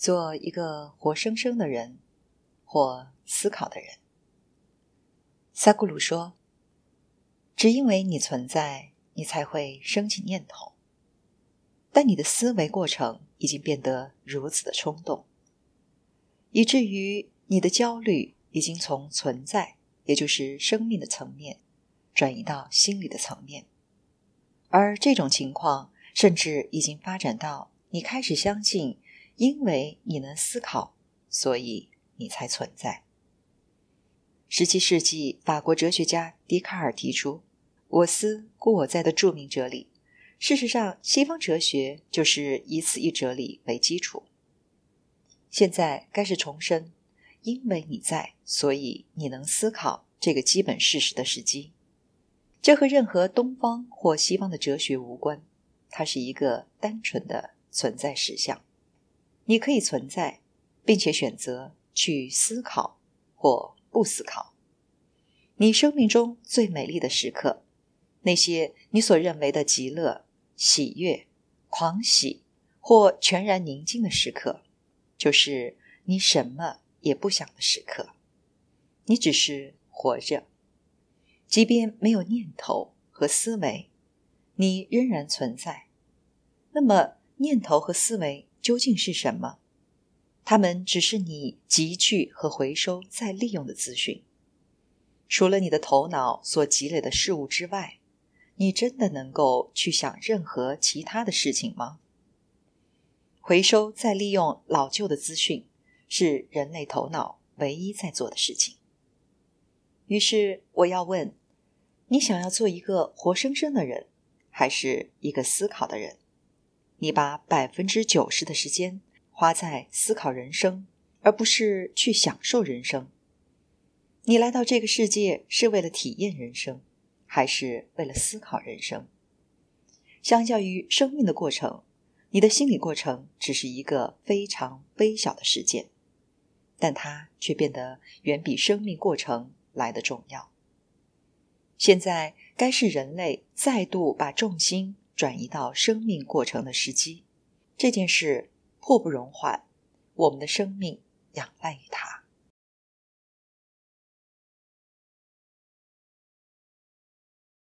做一个活生生的人，或思考的人。萨古鲁说：“只因为你存在，你才会升起念头。但你的思维过程已经变得如此的冲动，以至于你的焦虑已经从存在，也就是生命的层面，转移到心理的层面。而这种情况甚至已经发展到你开始相信。”因为你能思考，所以你才存在。十七世纪法国哲学家笛卡尔提出“我思故我在”的著名哲理。事实上，西方哲学就是以此一哲理为基础。现在该是重申“因为你在，所以你能思考”这个基本事实的时机。这和任何东方或西方的哲学无关，它是一个单纯的存在实相。你可以存在，并且选择去思考或不思考。你生命中最美丽的时刻，那些你所认为的极乐、喜悦、狂喜或全然宁静的时刻，就是你什么也不想的时刻。你只是活着，即便没有念头和思维，你仍然存在。那么，念头和思维。究竟是什么？他们只是你集聚和回收再利用的资讯。除了你的头脑所积累的事物之外，你真的能够去想任何其他的事情吗？回收再利用老旧的资讯，是人类头脑唯一在做的事情。于是，我要问：你想要做一个活生生的人，还是一个思考的人？你把百分之九十的时间花在思考人生，而不是去享受人生。你来到这个世界是为了体验人生，还是为了思考人生？相较于生命的过程，你的心理过程只是一个非常微小的事件，但它却变得远比生命过程来的重要。现在，该是人类再度把重心。转移到生命过程的时机，这件事迫不容缓。我们的生命仰赖于它。